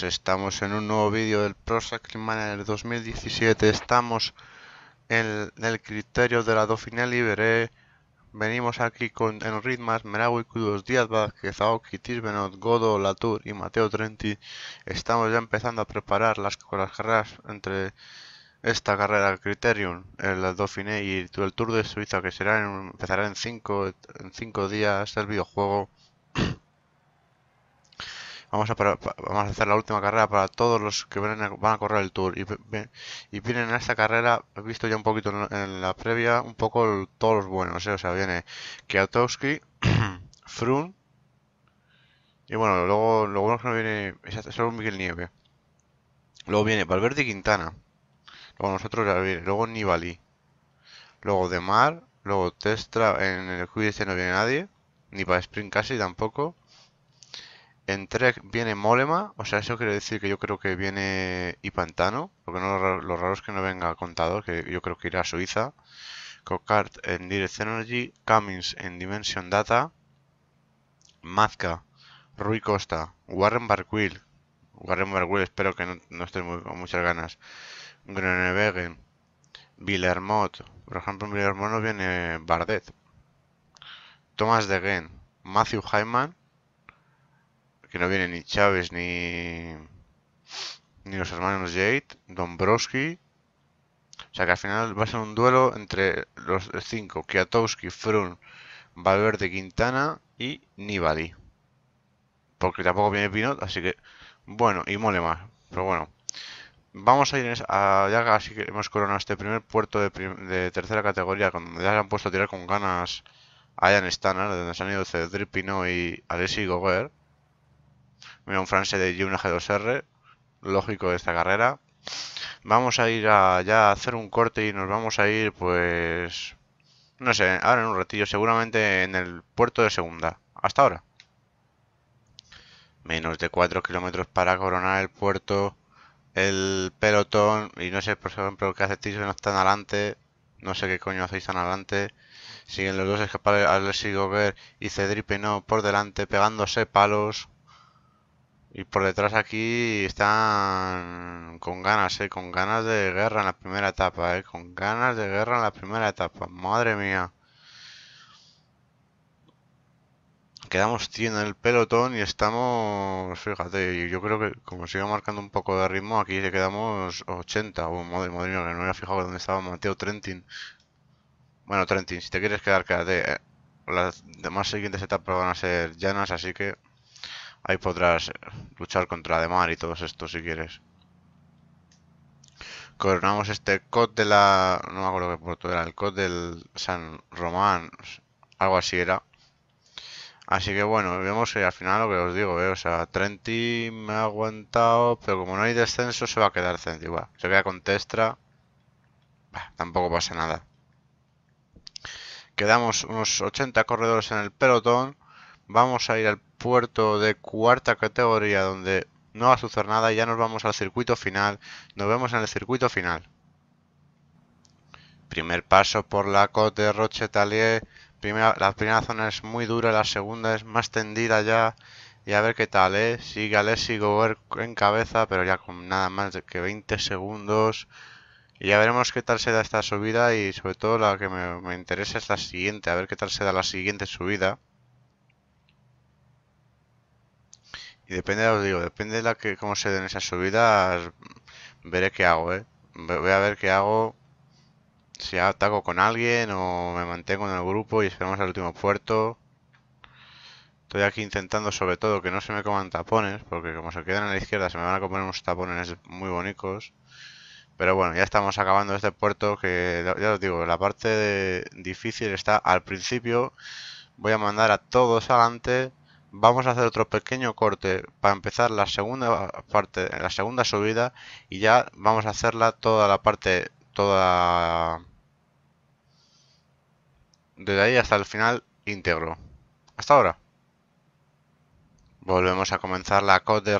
Pues estamos en un nuevo vídeo del en Manager 2017 Estamos en, el criterio de la Dauphiné Libere Venimos aquí con Ritmas, Meragui Kudos, Díaz Vázquez, Aoki, Tisbenot, Godo, Latour y Mateo Trenti Estamos ya empezando a preparar las, las carreras entre esta carrera Criterium, el Dauphiné y el Tour de Suiza que será en, empezará en 5 en cinco días el videojuego Vamos a, vamos a hacer la última carrera para todos los que van a, correr el Tour. Y, vienen en esta carrera, he visto ya un poquito en, la previa, un poco todos los buenos. Eh. O sea, viene Kwiatkowski, Frun. Y bueno, luego lo bueno que no viene es solo Miguel Nieve. Luego viene Valverde y Quintana. Luego nosotros ya viene. Luego Nibali. Luego Demar. Luego Testra. En el QDC no viene nadie. Ni para Sprint casi tampoco. En Trek viene Molema, o sea, eso quiere decir que yo creo que viene Ipantano, porque no, lo, raro es que no venga contado, que yo creo que irá a Suiza. Cocart en Direct Energy, Cummings en Dimension Data, Mazka, Rui Costa, Warren Barquil, Warren Barquill espero que no, esté muy, con muchas ganas, Grenewegen, Villermot, por ejemplo en Villermot no viene Bardet, Thomas Degen, Matthew Hyman, que no viene ni Chávez ni, ni los hermanos Jade, Dombrowski. O sea que al final va a ser un duelo entre los cinco, Kiatowski, Frun, Valverde, Quintana y Nibali. Porque tampoco viene Pinot, así que bueno, y mole más. Pero bueno, vamos a ir a ya así que hemos coronado este primer puerto de, tercera categoría, cuando ya se han puesto a tirar con ganas a Ian Stannard, donde se han ido Cedric Pinot y Alessi Goguer. Mira, un France de 1 G2R, lógico de esta carrera. Vamos a ir a, ya a hacer un corte y nos vamos a ir, pues... No sé, ahora en un ratillo, seguramente en el puerto de segunda. Hasta ahora. Menos de 4 kilómetros para coronar el puerto, el pelotón, y no sé, por ejemplo, qué hace Tiso no están adelante. No sé qué coño hacéis tan adelante. Siguen los dos les sigo ver y Cedripe no por delante, pegándose palos. Y por detrás aquí están con ganas, ¿eh? Con ganas de guerra en la primera etapa, ¿eh? Con ganas de guerra en la primera etapa. Madre mía. Quedamos 100 en el pelotón y estamos... Fíjate, yo creo que como sigo marcando un poco de ritmo, aquí le quedamos 80. madre, madre mía, no me había fijado dónde estaba Mateo Trentin. Bueno, Trentin, si te quieres quedar, quédate. Eh. Las demás siguientes etapas van a ser llanas, así que... Ahí podrás eh, luchar contra Mar y todos estos si quieres. Coronamos este COD de la... No me acuerdo qué puerto era. El COD del San Román. Algo así era. Así que bueno, vemos que al final lo que os digo, ¿eh? o sea, Trenti me ha aguantado, pero como no hay descenso se va a quedar Trenti, igual. Se queda con Testra, tampoco pasa nada. Quedamos unos 80 corredores en el pelotón, vamos a ir al puerto de cuarta categoría donde no va a suceder nada, ya nos vamos al circuito final, nos vemos en el circuito final. Primer paso por la Côte de roche primera la primera zona es muy dura, la segunda es más tendida ya, y a ver qué tal, ¿eh? Sigue Alessi en cabeza, pero ya con nada más que 20 segundos. Y ya veremos qué tal se da esta subida y sobre todo la que me, me interesa es la siguiente, a ver qué tal se da la siguiente subida. Y depende, os digo, depende de la que cómo se den esas subidas, veré qué hago, ¿eh? Voy a ver qué hago, si ataco con alguien o me mantengo en el grupo y esperamos al último puerto. Estoy aquí intentando sobre todo que no se me coman tapones, porque como se quedan a la izquierda se me van a comer unos tapones muy bonitos. Pero bueno, ya estamos acabando este puerto que, ya os digo, la parte difícil está al principio. Voy a mandar a todos adelante vamos a hacer otro pequeño corte para empezar la segunda parte, la segunda subida y ya vamos a hacerla toda la parte, toda desde ahí hasta el final íntegro. Hasta ahora. Volvemos a comenzar la Côte de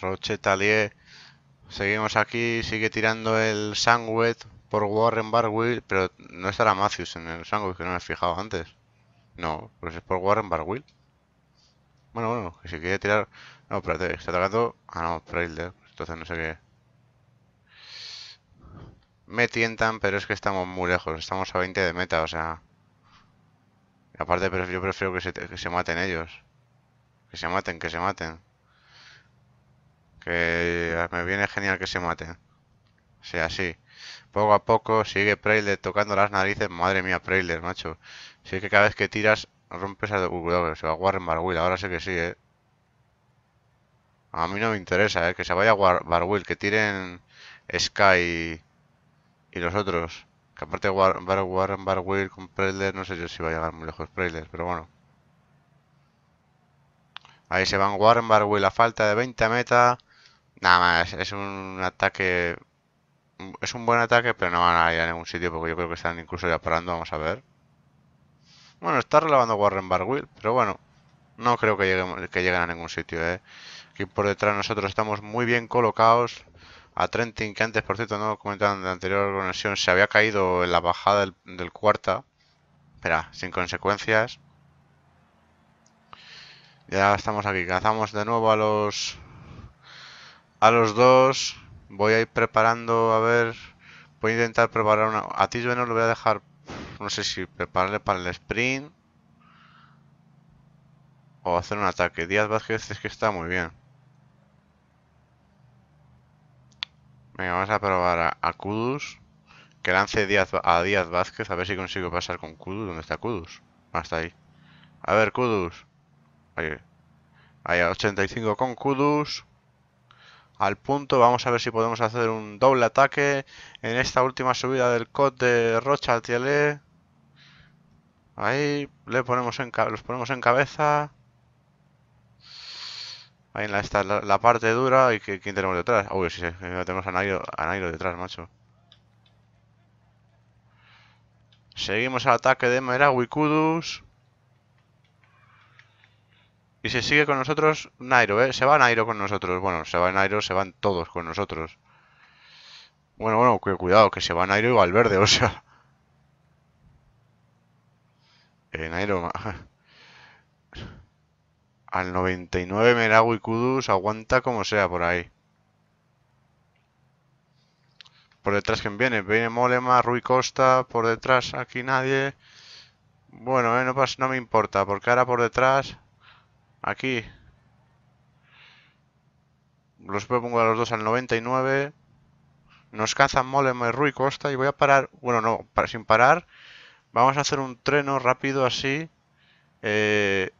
Rochetalier. Seguimos aquí, sigue tirando el Sandwich por Warren Barwill, pero no estará Matthews en el Sandwich que no me he fijado antes. No, pues es por Warren Barwill. Bueno, bueno, que si quiere tirar... No, espérate, está atacando... Ah, no, Prailder. Pues entonces no sé qué... Me tientan, pero es que estamos muy lejos. Estamos a 20 de meta, o sea... aparte, pero yo prefiero que se, maten ellos. Que se maten, que se maten. Que me viene genial que se maten. O sea, así. Poco a poco sigue Prailer tocando las narices. Madre mía, Prailer, macho. Si es que cada vez que tiras Rompes a... Uh, se va a Warren Barwill. Ahora sé que sí, ¿eh? A mí no me interesa, eh, Que se vaya a Barwill. Que tiren Sky y, los otros. Que aparte Warren Barwill con Preller, no sé yo si va a llegar muy lejos Preller, pero bueno. Ahí se van Warren Barwill a falta de 20 meta. Nada más, es un ataque... Es un buen ataque, pero no van a ir a ningún sitio porque yo creo que están incluso ya parando, vamos a ver. Bueno, está relevando Warren Barwill, pero bueno, no creo que lleguen, que a ningún sitio. ¿eh? Aquí por detrás nosotros estamos muy bien colocados. A Trentin, que antes, por cierto, no comentaban de anterior conexión, se había caído en la bajada del, cuarta. Espera, sin consecuencias. Ya estamos aquí. Cazamos de nuevo a los... A los dos. Voy a ir preparando, a ver... Voy a intentar preparar una... A ti yo no lo voy a dejar no sé si prepararle para el sprint. O hacer un ataque. Díaz Vázquez es que está muy bien. Venga, vamos a probar a, Kudus. Que lance a Díaz Vázquez. A ver si consigo pasar con Kudus. ¿Dónde está Kudus? Hasta ah, ahí. A ver, Kudus. Ahí. Ahí, a 85 con Kudus al punto. Vamos a ver si podemos hacer un doble ataque en esta última subida del COD de Rocha Ahí le ponemos en, los ponemos en cabeza. Ahí está la, parte dura. ¿Y que, quién tenemos detrás? Uy, sí, tenemos a Nairo, a Nairo detrás, macho. Seguimos al ataque de Merawikudus. Y se sigue con nosotros Nairo, ¿eh? Se va Nairo con nosotros. Bueno, se va Nairo, se van todos con nosotros. Bueno, bueno, cuidado, que se va Nairo y Valverde, o sea... En Aeroma. Al 99 Meragu y Kudus aguanta como sea por ahí. Por detrás quién viene? Viene Molema, Rui Costa, por detrás aquí nadie. Bueno, eh, no, pasa, no me importa, porque ahora por detrás, aquí, los pongo a los dos al 99. Nos cazan Molema y Rui Costa y voy a parar, bueno, no, para, sin parar, Vamos a hacer un treno rápido así. Eh,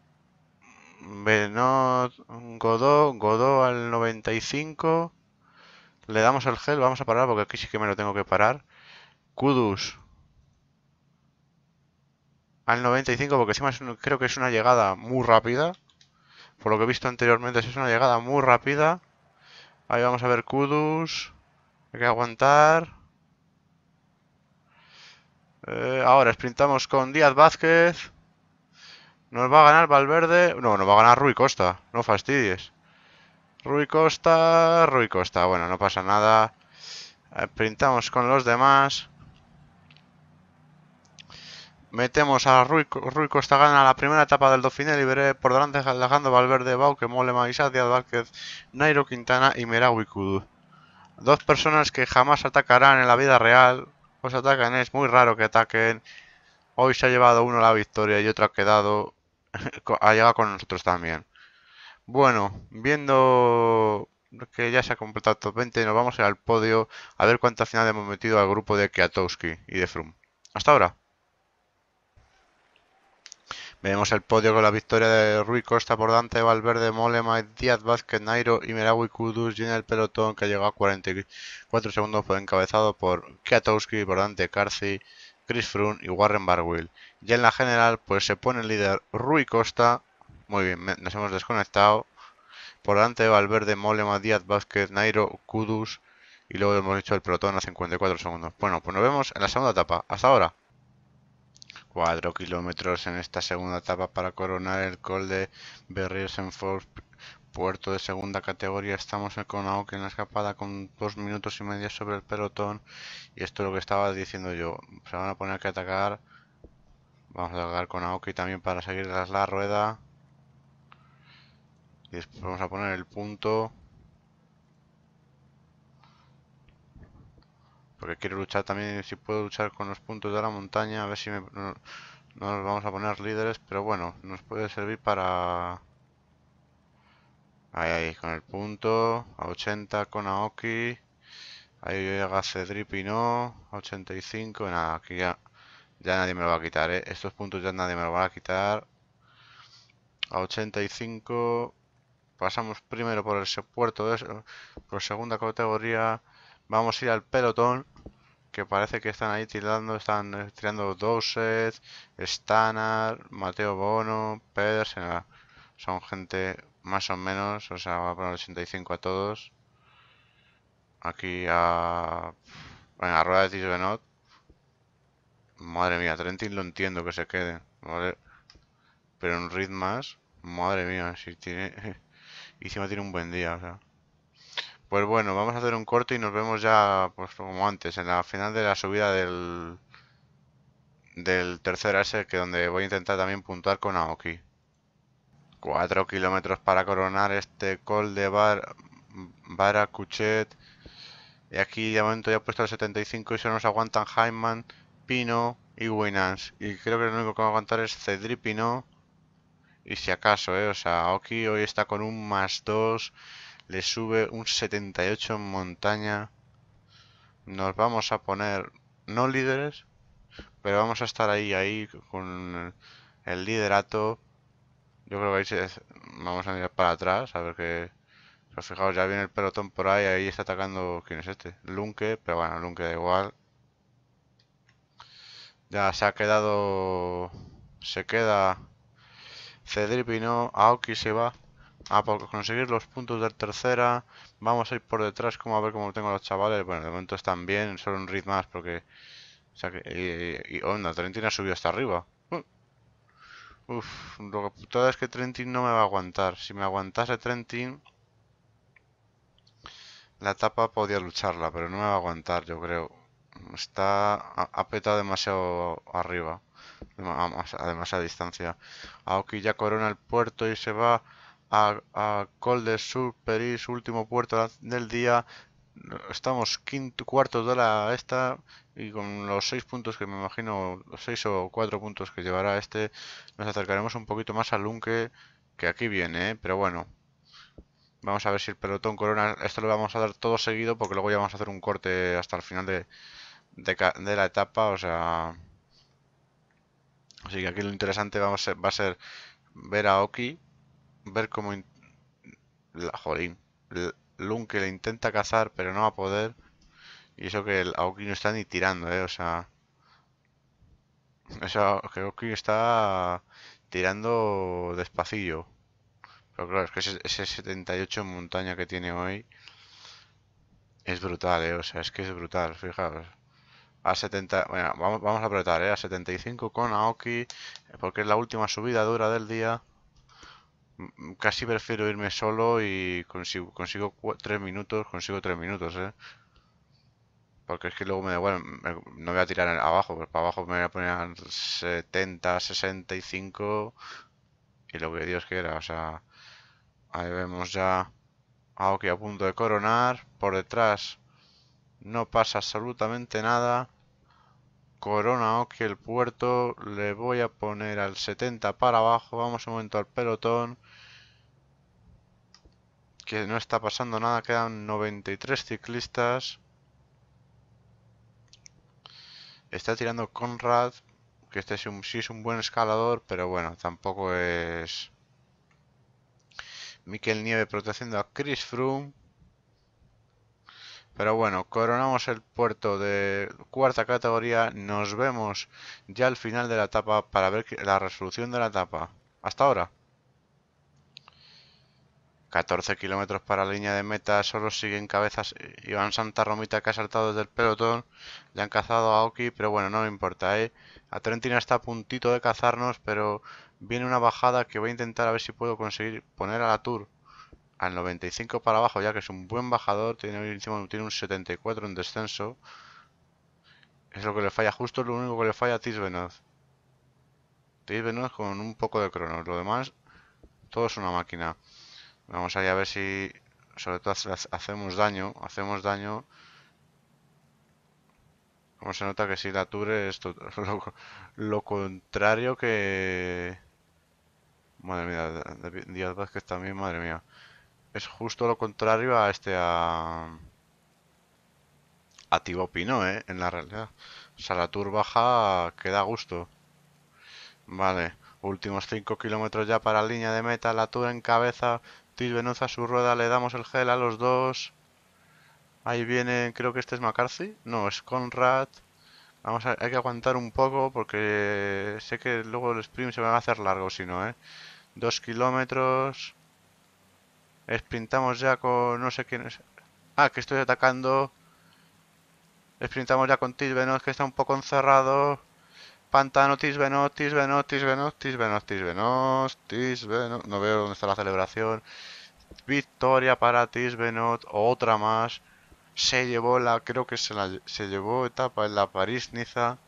Godó, Godó al 95. Le damos el gel, vamos a parar porque aquí sí que me lo tengo que parar. Kudus al 95 porque encima creo que es una llegada muy rápida. Por lo que he visto anteriormente es una llegada muy rápida. Ahí vamos a ver Kudus. Hay que aguantar. Eh, ahora sprintamos con Díaz Vázquez. Nos va a ganar Valverde. No, nos va a ganar Rui Costa. No fastidies. Rui Costa, Rui Costa. Bueno, no pasa nada. Sprintamos eh, con los demás. Metemos a Rui, Costa gana la primera etapa del Dauphiné libre por delante dejando Valverde, Bauke, Molema, Díaz Vázquez, Nairo Quintana y Merawi Dos personas que jamás atacarán en la vida real, os atacan, es muy raro que ataquen. Hoy se ha llevado uno la victoria y otro ha quedado... ha llegado con nosotros también. Bueno, viendo que ya se ha completado el 20, nos vamos a ir al podio a ver cuántas final hemos metido al grupo de Kiatowski y de Frum. Hasta ahora. Vemos el podio con la victoria de Rui Costa por Dante, Valverde, Molema, Díaz Vázquez, Nairo y Merawi Kudus y en el pelotón que llegó a 44 segundos fue encabezado por Kiatowski, por Dante Carci, Chris Froome y Warren Barwill. Y en la general pues se pone el líder Rui Costa, muy bien, nos hemos desconectado, por Dante, Valverde, Molema, Díaz Vázquez, Nairo, Kudus y luego hemos hecho el pelotón a 54 segundos. Bueno, pues nos vemos en la segunda etapa. Hasta ahora. Cuatro kilómetros en esta segunda etapa para coronar el col de Berrios en Puerto de segunda categoría. Estamos con Aoki en la escapada con dos minutos y medio sobre el pelotón. Y esto es lo que estaba diciendo yo. Se van a poner que atacar. Vamos a atacar con Aoki también para seguir tras la rueda. Y después vamos a poner el punto. Porque quiero luchar también, si puedo luchar con los puntos de la montaña, a ver si no, nos vamos a poner líderes, pero bueno, nos puede servir para... Ahí, ahí, con el punto, a 80 con Aoki, ahí llega Cedrip y no, a 85, nada, aquí ya, ya nadie me lo va a quitar, ¿eh? estos puntos ya nadie me lo va a quitar. A 85, pasamos primero por el puerto, por segunda categoría, Vamos a ir al pelotón, que parece que están ahí tirando, están tirando Dowsett, Stannard, Mateo Bono, Pedersen. Son gente más o menos, o sea, va a poner 85 a todos. Aquí a... Bueno, a Rueda de Tisbenot. Madre mía, Trentin lo entiendo que se quede. ¿vale? Pero en ritmo más. Madre mía, si tiene... y encima tiene un buen día, o sea. Pues bueno, vamos a hacer un corte y nos vemos ya, pues como antes, en la final de la subida del, del tercer ase, que donde voy a intentar también puntuar con Aoki. 4 kilómetros para coronar este col de Bar Cuchet Y aquí de momento ya he puesto el 75 y se nos aguantan Heimann, Pino y Winans. Y creo que lo único que va a aguantar es Cedri Pino. Y si acaso, ¿eh? o sea, Aoki hoy está con un más 2. Le sube un 78 en montaña. Nos vamos a poner no líderes, pero vamos a estar ahí, ahí con el liderato. Yo creo que ahí vamos a mirar para atrás, a ver qué... Fijaos, ya viene el pelotón por ahí, ahí está atacando... ¿Quién es este? Lunke, pero bueno, Lunke da igual. Ya se ha quedado... Se queda... no Aoki se va. Ah, por conseguir los puntos de tercera. Vamos a ir por detrás, como a ver cómo tengo los chavales. Bueno, de momento están bien, solo un ritmo más porque... O sea que... Y, onda, Trentin ha subido hasta arriba. Uh. Uf, lo que putada es que Trentin no me va a aguantar. Si me aguantase Trentin... La tapa podía lucharla, pero no me va a aguantar, yo creo. Está... apetado demasiado arriba. A, a demasiada distancia. Aoki ya corona el puerto y se va a, Col de Sur, Peris, último puerto del día. Estamos quinto, cuarto de la esta y con los seis puntos que me imagino, ...los seis o cuatro puntos que llevará este, nos acercaremos un poquito más al Lunque que aquí viene, ¿eh? pero bueno. Vamos a ver si el pelotón corona, esto lo vamos a dar todo seguido porque luego ya vamos a hacer un corte hasta el final de, la etapa, o sea... Así que aquí lo interesante va a ser ver a Oki ver cómo... La, jolín. Lun que le intenta cazar, pero no va a poder. Y eso que el Aoki no está ni tirando, ¿eh? O sea... O sea, que Aoki está tirando despacillo. Pero claro, es que ese, 78 en montaña que tiene hoy es brutal, ¿eh? O sea, es que es brutal, fijaros, A 70... Bueno, vamos, vamos a apretar, ¿eh? A 75 con Aoki, porque es la última subida dura del día. Mm, mm, casi prefiero irme solo y consigo, consigo tres minutos, consigo tres minutos, ¿eh? Porque es que luego me da igual, no voy a tirar abajo, pues para abajo me voy a poner 70, 65 y lo que Dios quiera, o sea... Ahí vemos ya algo que a punto de coronar, por detrás no pasa absolutamente nada corona o que el puerto. Le voy a poner al 70 para abajo. Vamos un momento al pelotón. Que no está pasando nada. Quedan 93 ciclistas. Está tirando Conrad. Que este sí es un buen escalador. Pero bueno, tampoco es... Miquel Nieve protegiendo a Chris Froome. Pero bueno, coronamos el puerto de cuarta categoría. Nos vemos ya al final de la etapa para ver la resolución de la etapa. Hasta ahora. 14 kilómetros para la línea de meta, solo siguen cabezas Iván Santa Romita que ha saltado desde el pelotón, le han cazado a Oki, pero bueno, no me importa, ¿eh? A Trentina está a puntito de cazarnos, pero viene una bajada que voy a intentar a ver si puedo conseguir poner a la Tour al 95 para abajo, ya que es un buen bajador, tiene, tiene un 74 en descenso. Es lo que le falla, justo lo único que le falla a Tisbenoz. Tisbenoz con un poco de cronos, lo demás, todo es una máquina. Vamos a ver si, sobre todo, hacemos daño, hacemos daño. Como se nota que si la ture es lo, lo contrario que... Madre mía, Díaz Vázquez también, madre mía es justo lo contrario a este a a eh, En la realidad. O sea, tour baja queda da gusto. Vale. Últimos 5 kilómetros ya para línea de meta. La tour en cabeza. a su rueda. Le damos el gel a los dos. Ahí viene, creo que este es McCarthy. No, es Conrad. Vamos a, hay que aguantar un poco porque sé que luego el sprint se va a hacer largo si no, ¿eh? Dos kilómetros. Esprintamos ya con no sé quién es. Ah, que estoy atacando. Sprintamos ya con Tisbenot, que está un poco encerrado. Pantano, Tisbenot, Tisbenot, Tisbenot, Tisbenot, Tisbenot, Tisbenot. No veo dónde está la celebración. Victoria para Tisbenot, otra más. Se llevó la, creo que se, llevó etapa en la París-Niza.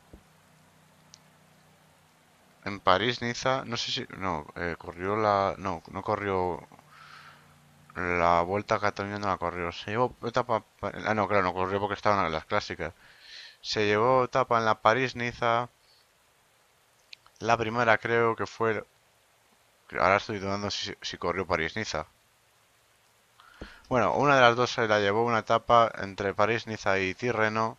En París-Niza, no sé si, no, eh, corrió la, no, no corrió la vuelta a Cataluña no la corrió. Se llevó etapa. Ah, no, claro, no corrió porque estaban las clásicas. Se llevó etapa en la París-Niza. La primera creo que fue. Ahora estoy dudando si, si corrió París-Niza. Bueno, una de las dos se la llevó una etapa entre París-Niza y Tirreno.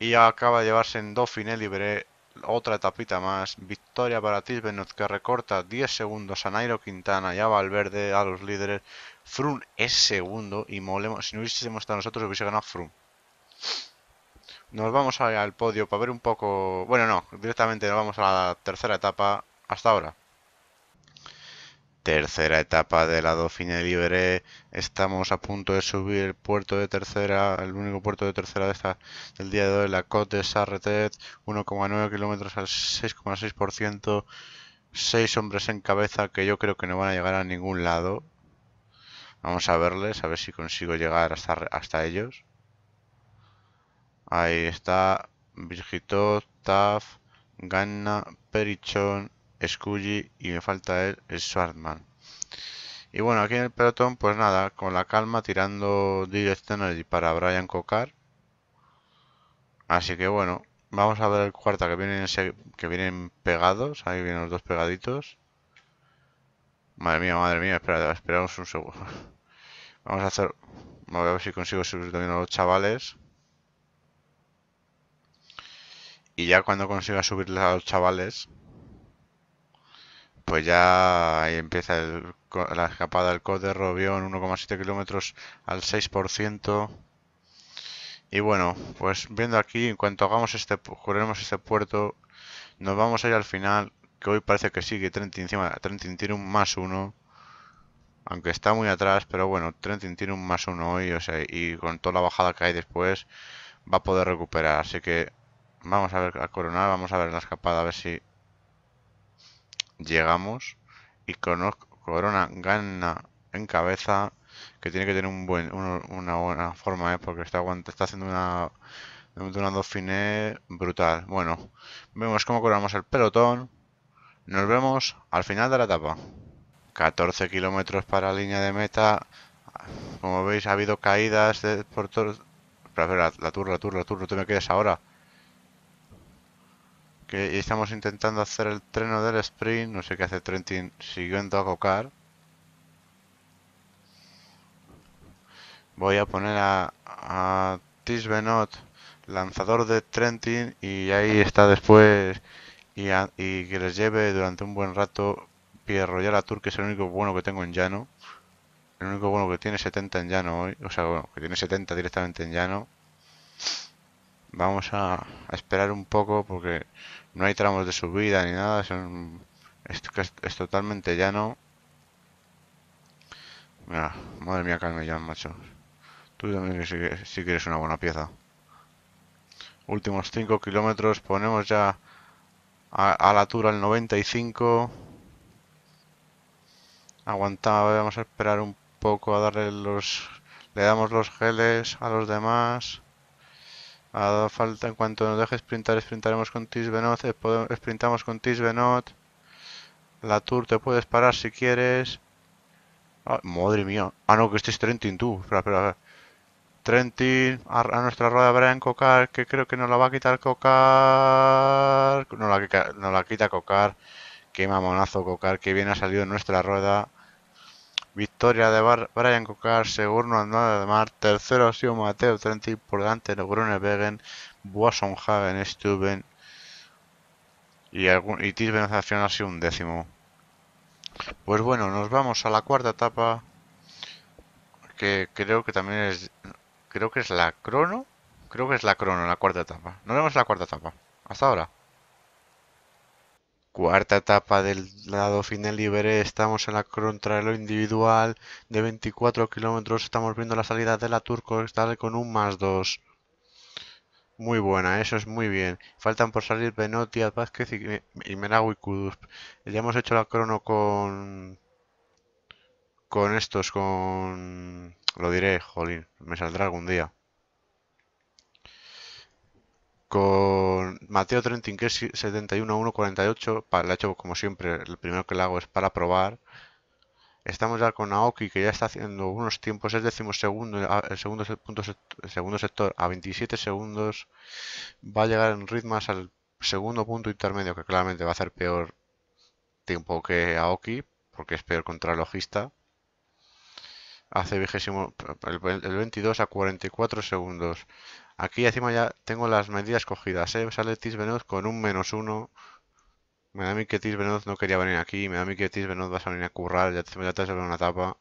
Y acaba de llevarse en Dauphiné Libre otra etapita más. Victoria para Tisbenot que recorta 10 segundos a Nairo Quintana y a Valverde, a los líderes. Frun es segundo y molemos si no hubiésemos estado nosotros hubiese ganado Frun. Nos vamos al podio para ver un poco... Bueno, no, directamente nos vamos a la tercera etapa hasta ahora tercera etapa de la Dauphine Libre. Estamos a punto de subir el puerto de tercera, el único puerto de tercera de esta, del día de hoy, la Côte de Sarretet, 1,9 kilómetros al 6,6%. Seis hombres en cabeza que yo creo que no van a llegar a ningún lado. Vamos a verles, a ver si consigo llegar hasta, hasta ellos. Ahí está Virgitot, Taf, Ganna, Perichón, Scully y me falta el Swartman. Y bueno, aquí en el pelotón, pues nada, con la calma tirando Direct y para Brian Cocar. Así que bueno, vamos a ver el cuarta que vienen, que vienen pegados. Ahí vienen los dos pegaditos. Madre mía, madre mía, espera, esperamos un segundo. Vamos a hacer... A ver si consigo subir también a los chavales. Y ya cuando consiga subirles a los chavales, pues ya ahí empieza la escapada del Col de Robión, 1,7 kilómetros al 6%. Y bueno, pues viendo aquí, en cuanto hagamos este, este puerto, nos vamos a ir al final, que hoy parece que sigue Trentin encima, un más uno. Aunque está muy atrás, pero bueno, un más uno hoy, o sea, y con toda la bajada que hay después, va a poder recuperar. Así que vamos a ver a coronar, vamos a ver la escapada, a ver si llegamos y Corona gana en cabeza, que tiene que tener una buena forma, ¿eh? porque está, haciendo una, una brutal. Bueno, vemos cómo cobramos el pelotón. Nos vemos al final de la etapa. 14 kilómetros para línea de meta. Como veis ha habido caídas de, por la, turra, la turra, la tour, no me quedes ahora que estamos intentando hacer el treno del sprint, no sé qué hace Trentin siguiendo a Cocar. Voy a poner a, Tisbenot, lanzador de Trentin, y ahí está después, y, que les lleve durante un buen rato Pierre la Tour, que es el único bueno que tengo en llano. El único bueno que tiene 70 en llano hoy, o sea, bueno, que tiene 70 directamente en llano. Vamos a esperar un poco porque no hay tramos de subida ni nada, es, es, totalmente llano. Mira, madre mía, Carmellán, macho. Tú también si, quieres una buena pieza. Últimos 5 kilómetros, ponemos ya a, la altura el 95. Aguantaba, vamos a esperar un poco a darle los... Le damos los geles a los demás dado falta en cuanto nos deje sprintar, sprintaremos con Tisbenot. Eh, sprintamos con Tisbenot. La Tour te puedes parar si quieres. Ah, madre mía. Ah, no, que este es Trentin, tú. Espera, Trentin, a, nuestra rueda Brian Cocar, que creo que nos la va a quitar Cocar. No la, la quita Cocar. Qué mamonazo Cocar, que bien ha salido en nuestra rueda. Victoria de Bar Brian Cocar, segundo Andrade de Mar, tercero ha sido Mateo Trenti, por delante de Grunewegen, Hagen, Stuben y, algún, y ha sido un décimo. Pues bueno, nos vamos a la cuarta etapa que creo que también es creo que es la crono creo que es la crono la cuarta etapa nos vemos en la cuarta etapa hasta ahora Cuarta etapa del lado final libre estamos en la trailer individual de 24 kilómetros, estamos viendo la salida de la Turco, está con un más 2. Muy buena, eso es muy bien. Faltan por salir Benotti, Vázquez y, Meragui Ya hemos hecho la crono con... Con estos, con... Lo diré, jolín, me saldrá algún día con Mateo Trentin, que es 71-1-48, le he hecho como siempre, el primero que le hago es para probar. Estamos ya con Aoki, que ya está haciendo unos tiempos, es decimosegundo, el segundo, punto, segundo sector a 27 segundos. Va a llegar en ritmas al segundo punto intermedio, que claramente va a hacer peor tiempo que Aoki, porque es peor contralogista. Hace vigésimo, el 22 a 44 segundos. Aquí encima ya tengo las medidas cogidas, ¿eh? Sale Tisbenoz con un menos uno. Me da a mí que Tisbenoz no quería venir aquí. Me da a mí que Tisbenoz va a salir a currar. Ya te, ya te sobre una tapa.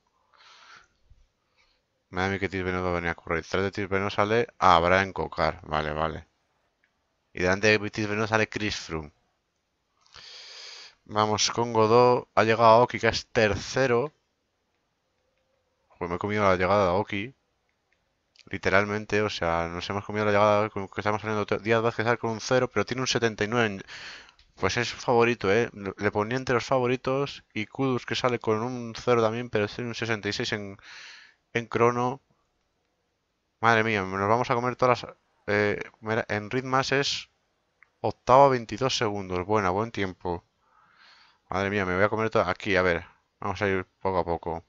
Me da a mí que Tisbenoz va a venir a currar. Detrás de Tisbenoz sale... a habrá encocar, Vale, vale. Y delante de Tisbenoz sale Chris Froome. Vamos con Godó. Ha llegado Oki que es tercero. Pues me he comido la llegada de Aoki. Literalmente, o sea, nos hemos comido la llegada que estamos saliendo Díaz sale con un 0, pero tiene un 79. Pues es favorito, ¿eh? Le ponía entre los favoritos y Kudus que sale con un 0 también, pero tiene un 66 en, en crono. Madre mía, nos vamos a comer todas las... Eh, en ritmas es octava 22 segundos. Buena, buen tiempo. Madre mía, me voy a comer todas... Aquí, a ver. Vamos a ir poco a poco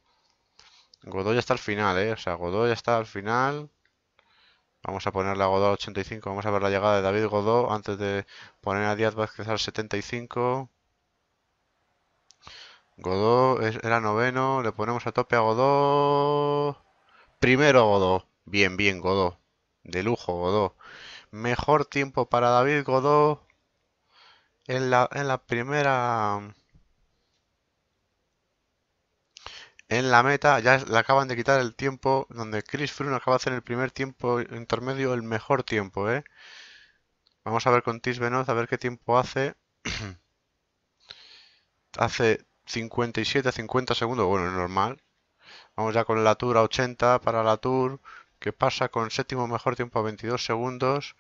ya está al final, ¿eh? O sea, Godoy está al final. Vamos a ponerle a Godó 85. Vamos a ver la llegada de David Godó antes de poner a Díaz Vázquez al 75. Godó era noveno. Le ponemos a tope a Godó. Primero Godó. Bien, bien, Godó. De lujo, Godó. Mejor tiempo para David Godó en la, en la primera en la meta. Ya le acaban de quitar el tiempo donde Chris Froome acaba de hacer el primer tiempo intermedio, el mejor tiempo, ¿eh? Vamos a ver con Tis Benoz, a ver qué tiempo hace. hace 57, 50 segundos, bueno, normal. Vamos ya con la Tour a 80 para la Tour, que pasa con séptimo mejor tiempo a 22 segundos.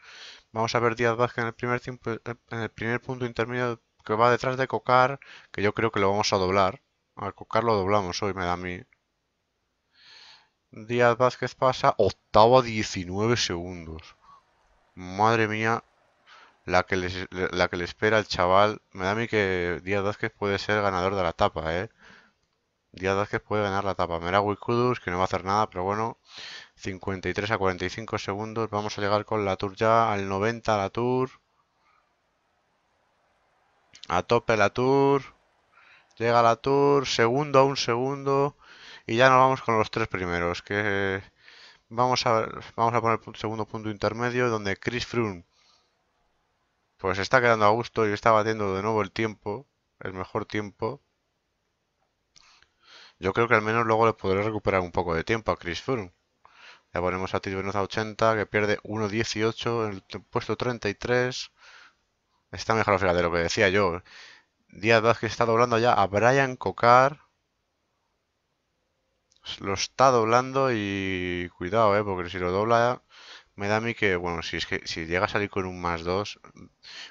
Vamos a ver Díaz Vázquez en el primer tiempo, en el primer punto intermedio que va detrás de Cocar, que yo creo que lo vamos a doblar. Al Cocar lo doblamos hoy, me da a mí. Díaz Vázquez pasa octavo a 19 segundos. Madre mía, la que, la que le espera el chaval. Me da a mí que Díaz Vázquez puede ser ganador de la etapa, ¿eh? Díaz Vázquez puede ganar la etapa. Mira Wikudus, que no va a hacer nada, pero bueno. 53 a 45 segundos. Vamos a llegar con la Tour ya al 90 la Tour. A tope la Tour. Llega la Tour, segundo a un segundo. Y ya nos vamos con los tres primeros. Que vamos a, vamos a poner segundo punto intermedio donde Chris Froome pues está quedando a gusto y está batiendo de nuevo el tiempo, el mejor tiempo. Yo creo que al menos luego le podré recuperar un poco de tiempo a Chris Froome. Ya ponemos a Tito a 80, que pierde 1.18 en el puesto 33. Está mejor al de lo que decía yo. Díaz Vázquez está doblando ya a Brian Cocar. Lo está doblando y cuidado, eh, porque si lo dobla me da a mí que, bueno, si es que si llega a salir con un más 2,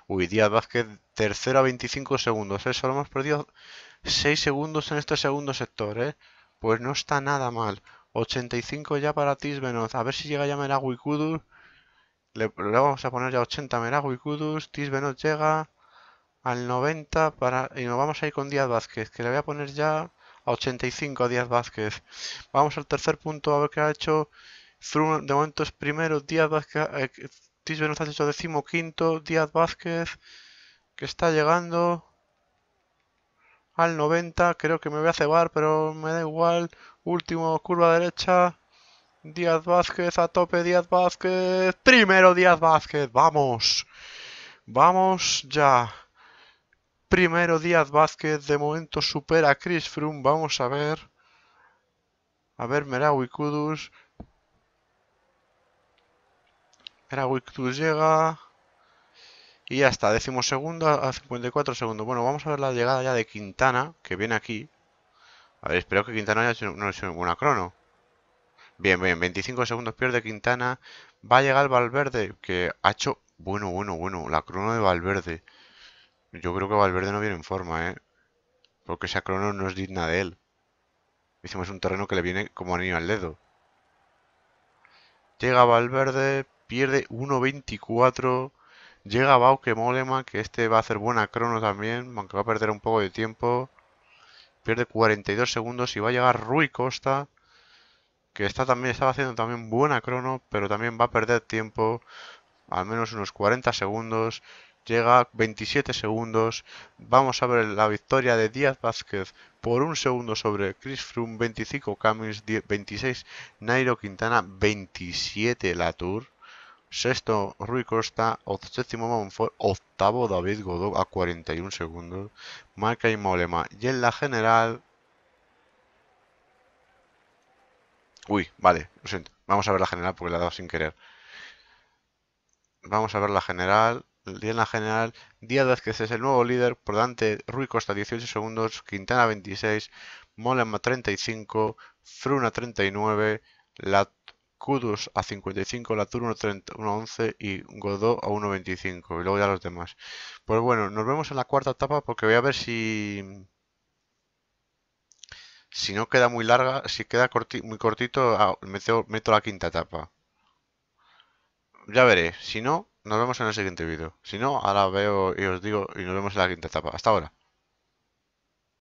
uy, Díaz que tercero a 25 segundos, eso eh, solo hemos perdido 6 segundos en este segundo sector, eh. pues no está nada mal. 85 ya para Tisbenoz, a ver si llega ya Meragui Le, vamos a poner ya 80 Meragui y Kudus, llega, al 90 para... Y nos vamos a ir con Díaz Vázquez, que le voy a poner ya a 85 a Díaz Vázquez. Vamos al tercer punto a ver qué ha hecho. de momento es primero, Díaz Vázquez... Eh, Tisbe nos ha hecho decimoquinto, Díaz Vázquez, que está llegando al 90. Creo que me voy a cebar, pero me da igual. Último, curva derecha. Díaz Vázquez, a tope Díaz Vázquez. Primero Díaz Vázquez, vamos. Vamos ya. Primero Díaz Vázquez, de momento supera a Chris Froome, vamos a ver. A ver, Merawi Kudus. Merawi Kudus llega. Y ya está, décimo segundo a 54 segundos. Bueno, vamos a ver la llegada ya de Quintana, que viene aquí. A ver, espero que Quintana no haya hecho ninguna crono. Bien, bien, 25 segundos pierde Quintana. Va a llegar Valverde, que ha hecho... Bueno, bueno, bueno, la crono de Valverde. Yo creo que Valverde no viene en forma, ¿eh? Porque esa crono no es digna de él. Hicimos un terreno que le viene como anillo al dedo. Llega Valverde, pierde 1.24. Llega Bauke Molema, que este va a hacer buena crono también, aunque va a perder un poco de tiempo. Pierde 42 segundos y va a llegar Rui Costa, que está también estaba haciendo también buena crono, pero también va a perder tiempo, al menos unos 40 segundos llega 27 segundos. Vamos a ver la victoria de Díaz Vázquez por un segundo sobre Chris Froome, 25 Camus 26 Nairo Quintana, 27 Latour. Sexto Rui Costa, séptimo octavo David Godó a 41 segundos. Marca y Molema. Y en la general... Uy, vale, lo siento. Vamos a ver la general porque la he dado sin querer. Vamos a ver la general en la general, Díaz que es el nuevo líder, por delante Rui Costa 18 segundos, Quintana 26, Molema 35, Fruna 39, Lat Kudus a 55, Latour 1.11 y Godó a 1.25 y luego ya los demás. Pues bueno, nos vemos en la cuarta etapa porque voy a ver si... Si no queda muy larga, si queda muy cortito, ah, meto la quinta etapa. Ya veré, si no, nos vemos en el siguiente vídeo. Si no, ahora veo y os digo y nos vemos en la quinta etapa. Hasta ahora.